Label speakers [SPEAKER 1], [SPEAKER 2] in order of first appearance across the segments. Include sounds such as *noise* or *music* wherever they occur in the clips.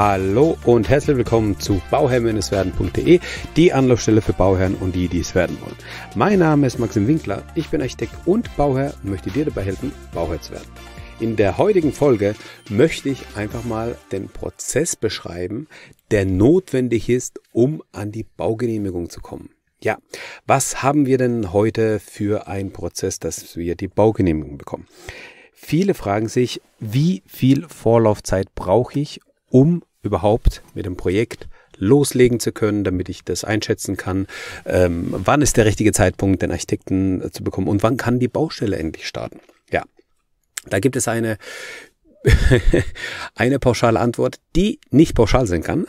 [SPEAKER 1] Hallo und herzlich willkommen zu bauherr-werden.de, die Anlaufstelle für Bauherren und die, die es werden wollen. Mein Name ist Maxim Winkler, ich bin Architekt und Bauherr und möchte dir dabei helfen, Bauherr zu werden. In der heutigen Folge möchte ich einfach mal den Prozess beschreiben, der notwendig ist, um an die Baugenehmigung zu kommen. Ja, was haben wir denn heute für einen Prozess, dass wir die Baugenehmigung bekommen? Viele fragen sich, wie viel Vorlaufzeit brauche ich, um überhaupt mit dem Projekt loslegen zu können, damit ich das einschätzen kann. Ähm, wann ist der richtige Zeitpunkt, den Architekten äh, zu bekommen und wann kann die Baustelle endlich starten? Ja, da gibt es eine *laughs* eine pauschale Antwort, die nicht pauschal sein kann,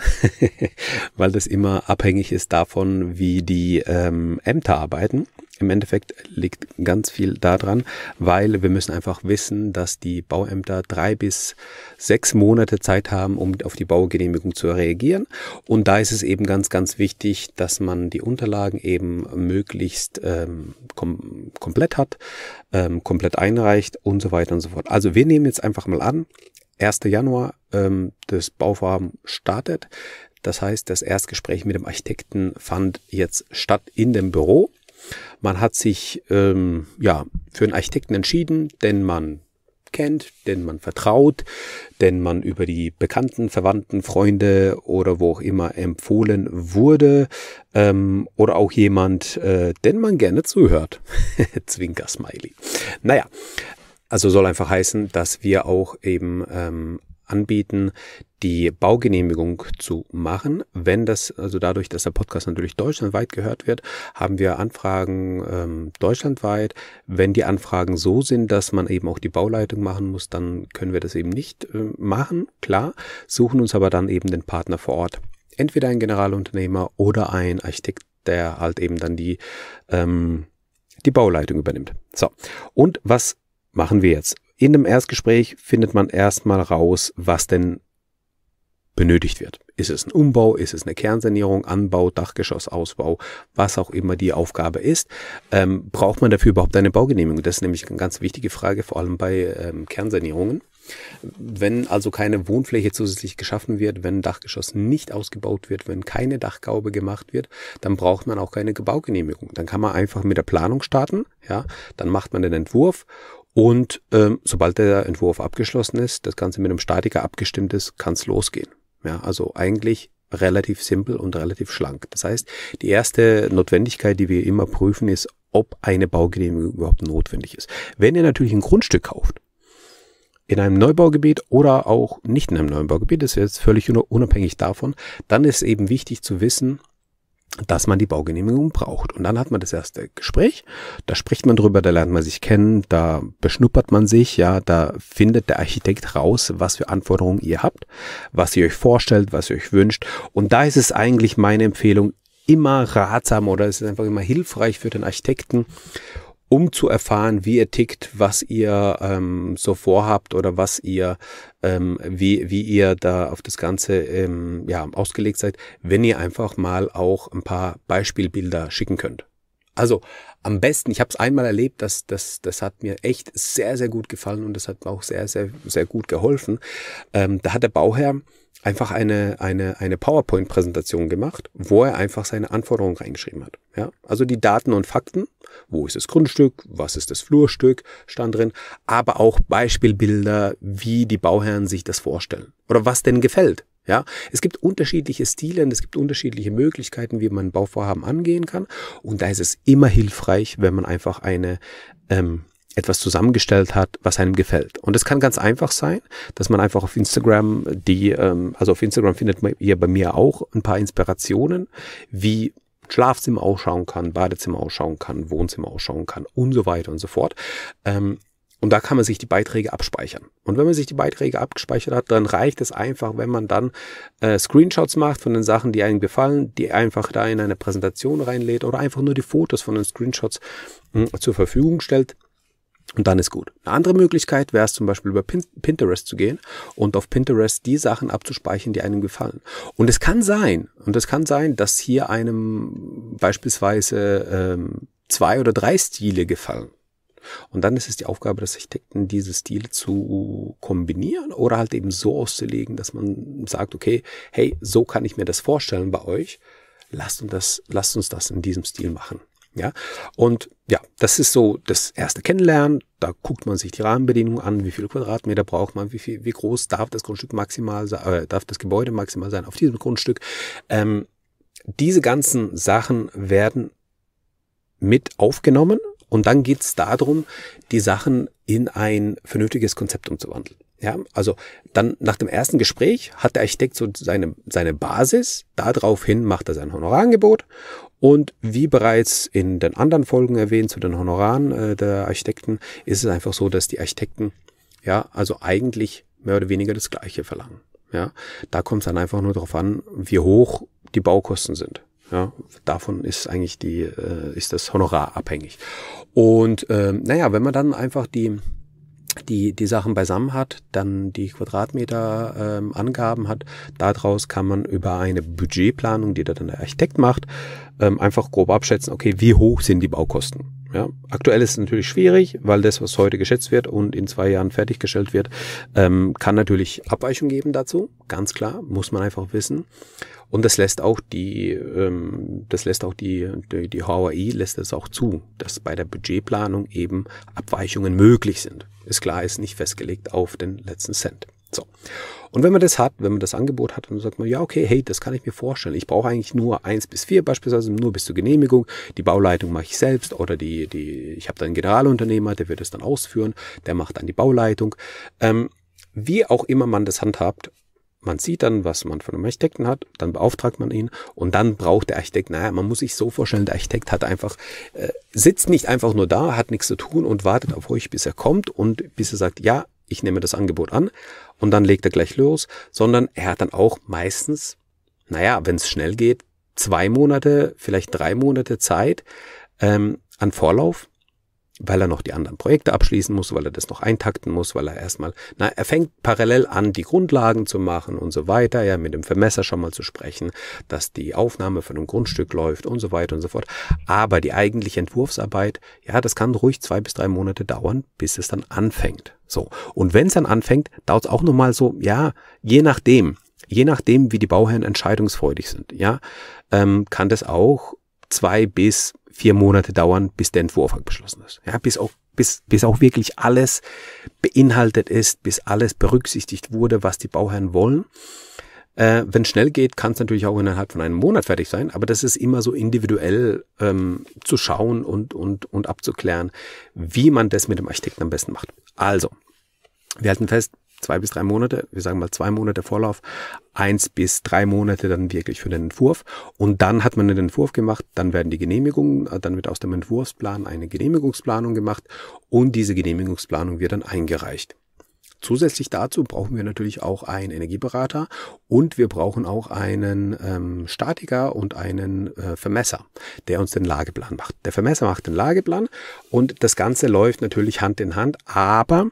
[SPEAKER 1] *laughs* weil das immer abhängig ist davon, wie die ähm, Ämter arbeiten im Endeffekt liegt ganz viel daran, weil wir müssen einfach wissen, dass die Bauämter drei bis sechs Monate Zeit haben, um auf die Baugenehmigung zu reagieren. Und da ist es eben ganz, ganz wichtig, dass man die Unterlagen eben möglichst ähm, kom komplett hat, ähm, komplett einreicht und so weiter und so fort. Also wir nehmen jetzt einfach mal an, 1. Januar ähm, das Bauvorhaben startet. Das heißt, das Erstgespräch mit dem Architekten fand jetzt statt in dem Büro. Man hat sich ähm, ja, für einen Architekten entschieden, den man kennt, den man vertraut, den man über die Bekannten, Verwandten, Freunde oder wo auch immer empfohlen wurde ähm, oder auch jemand, äh, den man gerne zuhört. *laughs* Zwinker-Smiley. Naja, also soll einfach heißen, dass wir auch eben ähm, anbieten, die Baugenehmigung zu machen. Wenn das, also dadurch, dass der Podcast natürlich deutschlandweit gehört wird, haben wir Anfragen ähm, deutschlandweit. Wenn die Anfragen so sind, dass man eben auch die Bauleitung machen muss, dann können wir das eben nicht äh, machen, klar, suchen uns aber dann eben den Partner vor Ort. Entweder ein Generalunternehmer oder ein Architekt, der halt eben dann die, ähm, die Bauleitung übernimmt. So, und was machen wir jetzt? In dem Erstgespräch findet man erstmal raus, was denn benötigt wird. Ist es ein Umbau, ist es eine Kernsanierung, Anbau, Dachgeschossausbau, was auch immer die Aufgabe ist. Ähm, braucht man dafür überhaupt eine Baugenehmigung? Das ist nämlich eine ganz wichtige Frage, vor allem bei ähm, Kernsanierungen. Wenn also keine Wohnfläche zusätzlich geschaffen wird, wenn Dachgeschoss nicht ausgebaut wird, wenn keine Dachgaube gemacht wird, dann braucht man auch keine Baugenehmigung. Dann kann man einfach mit der Planung starten, ja, dann macht man den Entwurf und ähm, sobald der Entwurf abgeschlossen ist, das Ganze mit einem Statiker abgestimmt ist, kann es losgehen. Ja, also eigentlich relativ simpel und relativ schlank. Das heißt, die erste Notwendigkeit, die wir immer prüfen, ist, ob eine Baugenehmigung überhaupt notwendig ist. Wenn ihr natürlich ein Grundstück kauft, in einem Neubaugebiet oder auch nicht in einem Neubaugebiet, das ist jetzt völlig unabhängig davon, dann ist eben wichtig zu wissen, dass man die Baugenehmigung braucht. Und dann hat man das erste Gespräch, da spricht man drüber, da lernt man sich kennen, da beschnuppert man sich, ja, da findet der Architekt raus, was für Anforderungen ihr habt, was ihr euch vorstellt, was ihr euch wünscht. Und da ist es eigentlich meine Empfehlung, immer ratsam oder es ist einfach immer hilfreich für den Architekten um zu erfahren, wie ihr tickt, was ihr ähm, so vorhabt oder was ihr, ähm, wie, wie ihr da auf das Ganze ähm, ja, ausgelegt seid, wenn ihr einfach mal auch ein paar Beispielbilder schicken könnt. Also am besten, ich habe es einmal erlebt, das, das, das hat mir echt sehr, sehr gut gefallen und das hat mir auch sehr, sehr, sehr gut geholfen. Ähm, da hat der Bauherr einfach eine, eine, eine PowerPoint-Präsentation gemacht, wo er einfach seine Anforderungen reingeschrieben hat. Ja? Also die Daten und Fakten, wo ist das Grundstück, was ist das Flurstück, stand drin, aber auch Beispielbilder, wie die Bauherren sich das vorstellen oder was denn gefällt. Ja, es gibt unterschiedliche Stile und es gibt unterschiedliche Möglichkeiten, wie man Bauvorhaben angehen kann. Und da ist es immer hilfreich, wenn man einfach eine ähm, etwas zusammengestellt hat, was einem gefällt. Und es kann ganz einfach sein, dass man einfach auf Instagram die, ähm, also auf Instagram findet ihr bei mir auch ein paar Inspirationen, wie Schlafzimmer ausschauen kann, Badezimmer ausschauen kann, Wohnzimmer ausschauen kann und so weiter und so fort. Ähm, und da kann man sich die Beiträge abspeichern. Und wenn man sich die Beiträge abgespeichert hat, dann reicht es einfach, wenn man dann äh, Screenshots macht von den Sachen, die einem gefallen, die einfach da in eine Präsentation reinlädt oder einfach nur die Fotos von den Screenshots mh, hm, zur Verfügung stellt. Und dann ist gut. Eine andere Möglichkeit wäre es zum Beispiel über Pinterest zu gehen und auf Pinterest die Sachen abzuspeichern, die einem gefallen. Und es kann sein, und es kann sein, dass hier einem beispielsweise ähm, zwei oder drei Stile gefallen. Und dann ist es die Aufgabe des Architekten, diese Stile zu kombinieren oder halt eben so auszulegen, dass man sagt, okay, hey, so kann ich mir das vorstellen bei euch. Lasst uns das, lasst uns das in diesem Stil machen. Ja, und ja, das ist so das erste Kennenlernen. Da guckt man sich die Rahmenbedingungen an, wie viele Quadratmeter braucht man, wie viel, wie groß darf das Grundstück maximal sein, äh, darf das Gebäude maximal sein auf diesem Grundstück. Ähm, diese ganzen Sachen werden mit aufgenommen und dann geht es darum, die Sachen in ein vernünftiges Konzept umzuwandeln. Ja, also dann nach dem ersten Gespräch hat der Architekt so seine, seine Basis, daraufhin macht er sein Honorarangebot und wie bereits in den anderen Folgen erwähnt zu den Honoraren äh, der Architekten, ist es einfach so, dass die Architekten ja also eigentlich mehr oder weniger das Gleiche verlangen. Ja, da kommt es dann einfach nur darauf an, wie hoch die Baukosten sind. Ja, davon ist eigentlich die, äh, ist das Honorar abhängig. Und ähm, naja, wenn man dann einfach die, die, die Sachen beisammen hat, dann die Quadratmeter ähm, Angaben hat, daraus kann man über eine Budgetplanung, die da dann der Architekt macht, ähm, einfach grob abschätzen, okay, wie hoch sind die Baukosten? Ja, aktuell ist es natürlich schwierig, weil das, was heute geschätzt wird und in zwei Jahren fertiggestellt wird, ähm, kann natürlich Abweichung geben dazu. Ganz klar, muss man einfach wissen. Und das lässt auch die, ähm, das lässt auch die, die, die HAI lässt es auch zu, dass bei der Budgetplanung eben Abweichungen möglich sind. Ist klar, ist nicht festgelegt auf den letzten Cent. So. Und wenn man das hat, wenn man das Angebot hat, dann sagt man, ja, okay, hey, das kann ich mir vorstellen. Ich brauche eigentlich nur eins bis vier beispielsweise, nur bis zur Genehmigung. Die Bauleitung mache ich selbst oder die, die, ich habe da einen Generalunternehmer, der wird es dann ausführen, der macht dann die Bauleitung. Ähm, wie auch immer man das handhabt, man sieht dann, was man von einem Architekten hat, dann beauftragt man ihn und dann braucht der Architekt, naja, man muss sich so vorstellen, der Architekt hat einfach, äh, sitzt nicht einfach nur da, hat nichts zu tun und wartet auf euch, bis er kommt und bis er sagt, ja, ich nehme das Angebot an und dann legt er gleich los, sondern er hat dann auch meistens, naja, wenn es schnell geht, zwei Monate, vielleicht drei Monate Zeit ähm, an Vorlauf, weil er noch die anderen Projekte abschließen muss, weil er das noch eintakten muss, weil er erstmal, na, er fängt parallel an, die Grundlagen zu machen und so weiter, ja, mit dem Vermesser schon mal zu sprechen, dass die Aufnahme von einem Grundstück läuft und so weiter und so fort. Aber die eigentliche Entwurfsarbeit, ja, das kann ruhig zwei bis drei Monate dauern, bis es dann anfängt. So. Und wenn es dann anfängt, dauert es auch nochmal so, ja, je nachdem, je nachdem, wie die Bauherren entscheidungsfreudig sind, ja, ähm, kann das auch zwei bis vier Monate dauern, bis der Entwurf beschlossen ist. Ja, bis auch, bis, bis auch wirklich alles beinhaltet ist, bis alles berücksichtigt wurde, was die Bauherren wollen. Äh, Wenn schnell geht, kann es natürlich auch innerhalb von einem Monat fertig sein, aber das ist immer so individuell ähm, zu schauen und, und, und abzuklären, wie man das mit dem Architekten am besten macht. Also, wir halten fest, zwei bis drei Monate, wir sagen mal zwei Monate Vorlauf, eins bis drei Monate dann wirklich für den Entwurf. Und dann hat man den Entwurf gemacht, dann werden die Genehmigungen, äh, dann wird aus dem Entwurfsplan eine Genehmigungsplanung gemacht und diese Genehmigungsplanung wird dann eingereicht. Zusätzlich dazu brauchen wir natürlich auch einen Energieberater und wir brauchen auch einen ähm, Statiker und einen äh, Vermesser, der uns den Lageplan macht. Der Vermesser macht den Lageplan und das Ganze läuft natürlich Hand in Hand, aber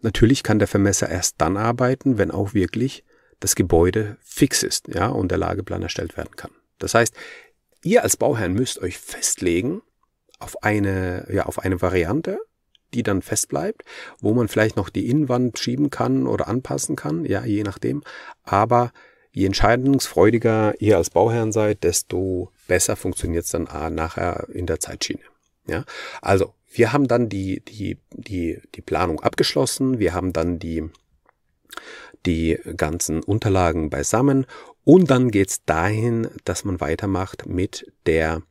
[SPEAKER 1] natürlich kann der Vermesser erst dann arbeiten, wenn auch wirklich das Gebäude fix ist, ja, und der Lageplan erstellt werden kann. Das heißt, ihr als Bauherrn müsst euch festlegen auf eine, ja, auf eine Variante die dann festbleibt, wo man vielleicht noch die Innenwand schieben kann oder anpassen kann, ja, je nachdem. Aber je entscheidungsfreudiger ihr als Bauherrn seid, desto besser funktioniert es dann ah, nachher in der Zeitschiene. Ja, also wir haben dann die, die, die, die Planung abgeschlossen, wir haben dann die, die ganzen Unterlagen beisammen und dann geht es dahin, dass man weitermacht mit der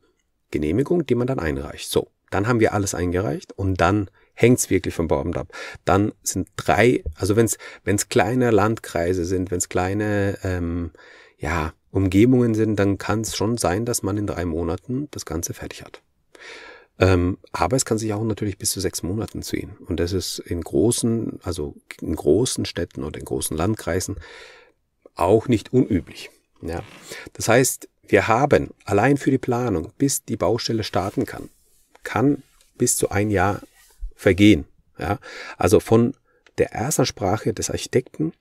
[SPEAKER 1] Genehmigung, die man dann einreicht. So, dann haben wir alles eingereicht und dann hängt's wirklich vom Bauamt ab. Dann sind drei, also wenn's wenn's kleine Landkreise sind, wenn's kleine ähm, ja, Umgebungen sind, dann kann es schon sein, dass man in drei Monaten das Ganze fertig hat. Ähm, aber es kann sich auch natürlich bis zu sechs Monaten ziehen. Und das ist in großen, also in großen Städten oder in großen Landkreisen auch nicht unüblich. Ja. Das heißt, wir haben allein für die Planung, bis die Baustelle starten kann, kann bis zu ein Jahr vergehen. Ja? Also von der Erstansprache des Architekten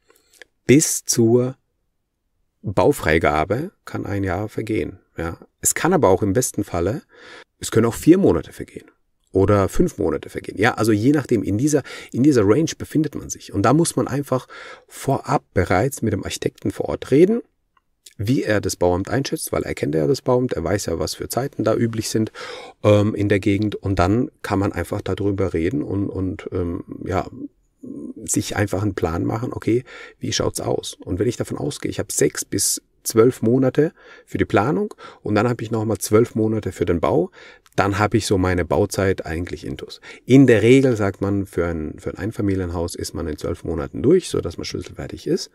[SPEAKER 1] bis zur Baufreigabe kann ein Jahr vergehen. Ja? Es kann aber auch im besten Falle, es können auch vier Monate vergehen oder fünf Monate vergehen. Ja, also je nachdem, in dieser, in dieser Range befindet man sich. Und da muss man einfach vorab bereits mit dem Architekten vor Ort reden wie er das Bauamt einschätzt, weil er kennt ja das Bauamt, er weiß ja, was für Zeiten da üblich sind ähm, in der Gegend und dann kann man einfach darüber reden und, und ähm, ja, sich einfach einen Plan machen, okay, wie schaut's aus? Und wenn ich davon ausgehe, ich habe sechs bis zwölf Monate für die Planung und dann habe ich nochmal zwölf Monate für den Bau, dann habe ich so meine Bauzeit eigentlich intus. In der Regel sagt man, für ein, für ein Einfamilienhaus ist man in zwölf Monaten durch, so dass man schlüsselfertig ist.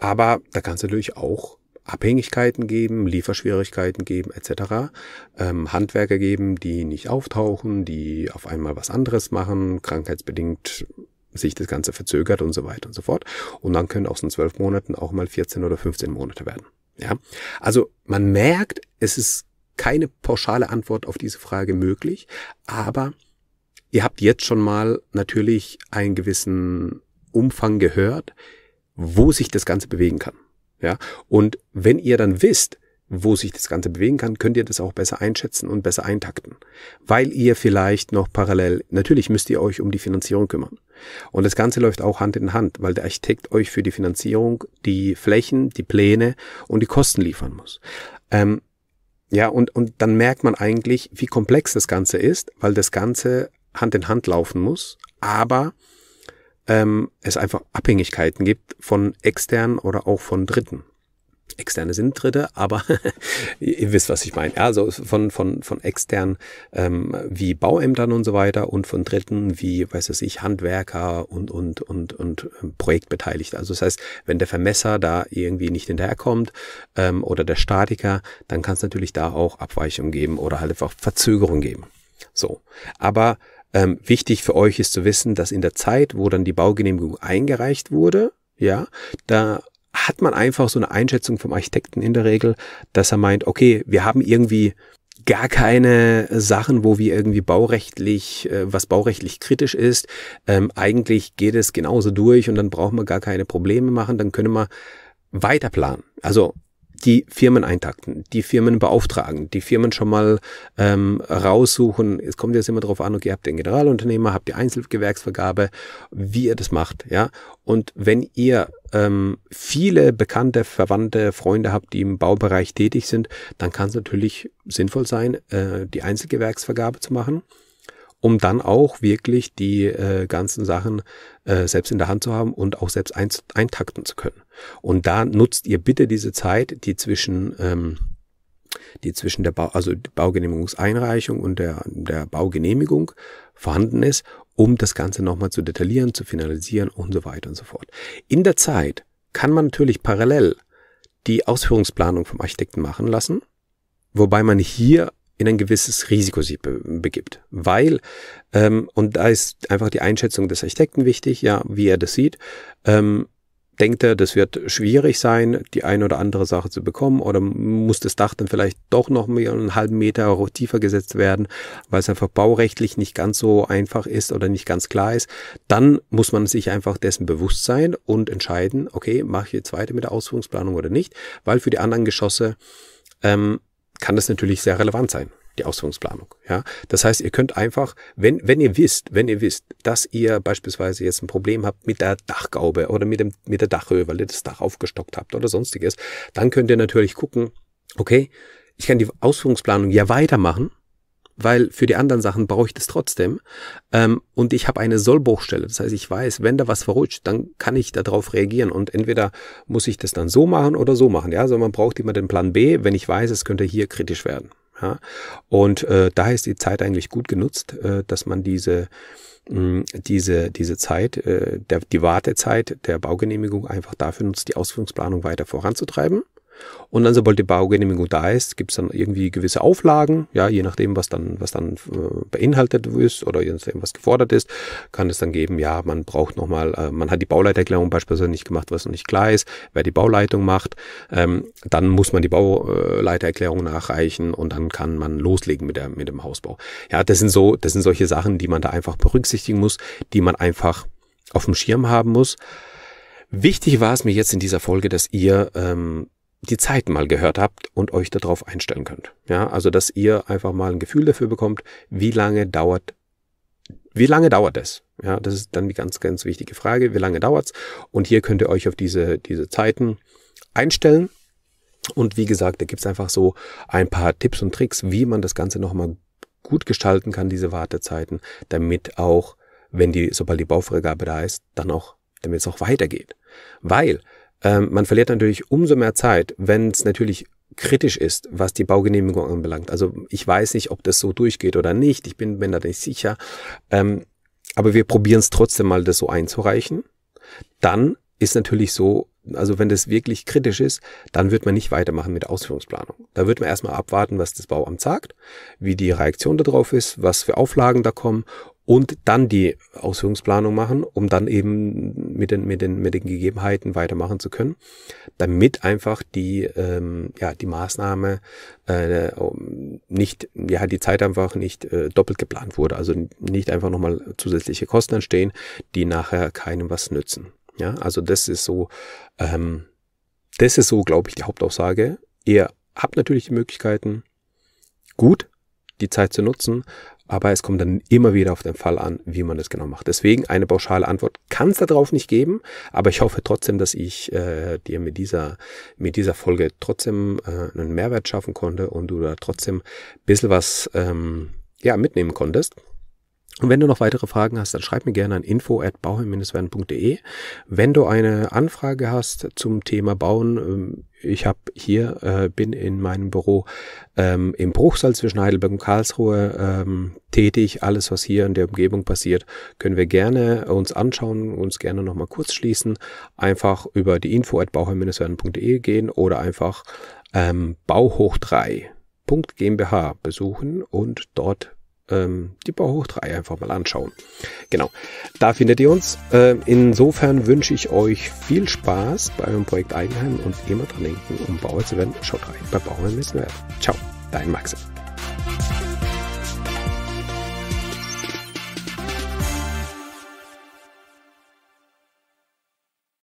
[SPEAKER 1] Aber da kannst du natürlich auch Abhängigkeiten geben, Lieferschwierigkeiten geben etc. Ähm, Handwerker geben, die nicht auftauchen, die auf einmal was anderes machen, krankheitsbedingt sich das Ganze verzögert und so weiter und so fort. Und dann können aus den zwölf Monaten auch mal 14 oder 15 Monate werden. Ja, also man merkt, es ist keine pauschale Antwort auf diese Frage möglich, aber ihr habt jetzt schon mal natürlich einen gewissen Umfang gehört, wo sich das Ganze bewegen kann. Ja, und wenn ihr dann wisst, wo sich das Ganze bewegen kann, könnt ihr das auch besser einschätzen und besser eintakten. Weil ihr vielleicht noch parallel, natürlich müsst ihr euch um die Finanzierung kümmern. Und das Ganze läuft auch Hand in Hand, weil der Architekt euch für die Finanzierung die Flächen, die Pläne und die Kosten liefern muss. Ähm, ja, und, und dann merkt man eigentlich, wie komplex das Ganze ist, weil das Ganze Hand in Hand laufen muss, aber ähm, es einfach Abhängigkeiten gibt von externen oder auch von Dritten. Externe sind Dritte, aber *laughs* ihr wisst, was ich meine. Also von, von, von externen ähm, wie Bauämtern und so weiter und von Dritten wie, weiß es ich, Handwerker und, und, und, und ähm, Projektbeteiligte. Also das heißt, wenn der Vermesser da irgendwie nicht hinterherkommt ähm, oder der Statiker, dann kann es natürlich da auch Abweichungen geben oder halt einfach Verzögerungen geben. So. Aber ähm, wichtig für euch ist zu wissen, dass in der Zeit, wo dann die Baugenehmigung eingereicht wurde, ja, da hat man einfach so eine Einschätzung vom Architekten in der Regel, dass er meint, okay, wir haben irgendwie gar keine Sachen, wo wir irgendwie baurechtlich, äh, was baurechtlich kritisch ist. Ähm, eigentlich geht es genauso durch und dann brauchen wir gar keine Probleme machen, dann können wir weiter planen. Also die Firmen eintakten, die Firmen beauftragen, die Firmen schon mal ähm, raussuchen. Es kommt jetzt immer darauf an, okay, habt ihr einen Generalunternehmer, habt ihr Einzelgewerksvergabe, wie ihr das macht, ja. Und wenn ihr ähm, viele bekannte, verwandte Freunde habt, die im Baubereich tätig sind, dann kann es natürlich sinnvoll sein, äh, die Einzelgewerksvergabe zu machen um dann auch wirklich die äh, ganzen Sachen äh, selbst in der Hand zu haben und auch selbst ein, eintakten zu können. Und da nutzt ihr bitte diese Zeit, die zwischen ähm, die zwischen der Bau, also Baugenehmigungseinreichung und der, der Baugenehmigung vorhanden ist, um das Ganze nochmal zu detaillieren, zu finalisieren und so weiter und so fort. In der Zeit kann man natürlich parallel die Ausführungsplanung vom Architekten machen lassen, wobei man hier in ein gewisses Risiko sich be begibt. Weil, ähm, und da ist einfach die Einschätzung des Architekten wichtig, ja, wie er das sieht, ähm, denkt er, das wird schwierig sein, die eine oder andere Sache zu bekommen oder muss das Dach dann vielleicht doch noch mehr einen halben Meter tiefer gesetzt werden, weil es einfach baurechtlich nicht ganz so einfach ist oder nicht ganz klar ist, dann muss man sich einfach dessen bewusst sein und entscheiden, okay, mache ich jetzt weiter mit der Ausführungsplanung oder nicht, weil für die anderen Geschosse ähm, kann das natürlich sehr relevant sein, die Ausführungsplanung. Ja, das heißt, ihr könnt einfach, wenn, wenn ihr wisst, wenn ihr wisst, dass ihr beispielsweise jetzt ein Problem habt mit der Dachgaube oder mit dem, mit der Dachhöhe, weil ihr das Dach aufgestockt habt oder sonstiges, dann könnt ihr natürlich gucken, okay, ich kann die Ausführungsplanung ja weitermachen, weil für die anderen Sachen brauche ich das trotzdem. Ähm, und ich habe eine Sollbruchstelle. Das heißt, ich weiß, wenn da was verrutscht, dann kann ich darauf reagieren. Und entweder muss ich das dann so machen oder so machen. Ja, also man braucht immer den Plan B, wenn ich weiß, es könnte hier kritisch werden. Ja? Und äh, da ist die Zeit eigentlich gut genutzt, äh, dass man diese mh, mm, diese, diese Zeit, äh, der, die Wartezeit der Baugenehmigung einfach dafür nutzt, die Ausführungsplanung weiter voranzutreiben und dann, sobald die Baugenehmigung da ist, gibt es dann irgendwie gewisse Auflagen, ja, je nachdem, was dann, was dann äh, beinhaltet ist oder je nachdem, was gefordert ist, kann es dann geben, ja, man braucht nochmal, äh, man hat die Bauleiterklärung beispielsweise nicht gemacht, was noch nicht klar ist, wer die Bauleitung macht, ähm, dann muss man die Bauleiterklärung nachreichen und dann kann man loslegen mit, der, mit dem Hausbau. Ja, das sind so, das sind solche Sachen, die man da einfach berücksichtigen muss, die man einfach auf dem Schirm haben muss. Wichtig war es mir jetzt in dieser Folge, dass ihr ähm, die Zeit mal gehört habt und euch darauf einstellen könnt. Ja, also dass ihr einfach mal ein Gefühl dafür bekommt, wie lange dauert, wie lange dauert es? Ja, das ist dann die ganz, ganz wichtige Frage, wie lange dauert's? Und hier könnt ihr euch auf diese, diese Zeiten einstellen. Und wie gesagt, da gibt's einfach so ein paar Tipps und Tricks, wie man das Ganze nochmal gut gestalten kann, diese Wartezeiten, damit auch, wenn die, sobald die Baufreigabe da ist, dann auch, damit es auch weitergeht. Weil, ähm, man verliert natürlich umso mehr Zeit, wenn es natürlich kritisch ist, was die Baugenehmigung anbelangt. Also ich weiß nicht, ob das so durchgeht oder nicht. Ich bin mir da nicht sicher. Ähm, aber wir probieren es trotzdem mal, das so einzureichen. Dann ist natürlich so, also wenn das wirklich kritisch ist, dann wird man nicht weitermachen mit Ausführungsplanung. Da wird man erstmal abwarten, was das Bauamt sagt, wie die Reaktion darauf ist, was für Auflagen da kommen und dann die Ausführungsplanung machen, um dann eben mit den, mit den, mit den Gegebenheiten weitermachen zu können, damit einfach die, ähm, ja, die Maßnahme äh, nicht, ja, die Zeit einfach nicht äh, doppelt geplant wurde, also nicht einfach nochmal zusätzliche Kosten entstehen, die nachher keinem was nützen. Ja, also das ist so, ähm, das ist so, glaube ich, die Hauptaussage. Ihr habt natürlich die Möglichkeiten, gut die Zeit zu nutzen, aber es kommt dann immer wieder auf den Fall an, wie man das genau macht. Deswegen eine pauschale Antwort kann es darauf nicht geben, aber ich hoffe trotzdem, dass ich äh, dir mit dieser, mit dieser Folge trotzdem äh, einen Mehrwert schaffen konnte und du da trotzdem ein bisschen was ähm, ja, mitnehmen konntest. Und wenn du noch weitere Fragen hast, dann schreib mir gerne an info info@bauherr-werden.de. Wenn du eine Anfrage hast zum Thema Bauen, ähm, ich habe hier äh, bin in meinem Büro ähm, im Bruchsal zwischen Heidelberg und Karlsruhe ähm, tätig. Alles, was hier in der Umgebung passiert, können wir gerne uns anschauen, uns gerne nochmal kurz schließen. Einfach über die info info@bauherr-werden.de gehen oder einfach ähm, bauhoch3.gmbH besuchen und dort ähm, die Bau hoch 3 einfach mal anschauen. Genau, da findet ihr uns. Ähm, insofern wünsche ich euch viel Spaß bei eurem Projekt Eigenheim und immer dran denken, um Bauer zu werden, schaut rein bei Bauern müssen werden. Ciao, dein Maxi.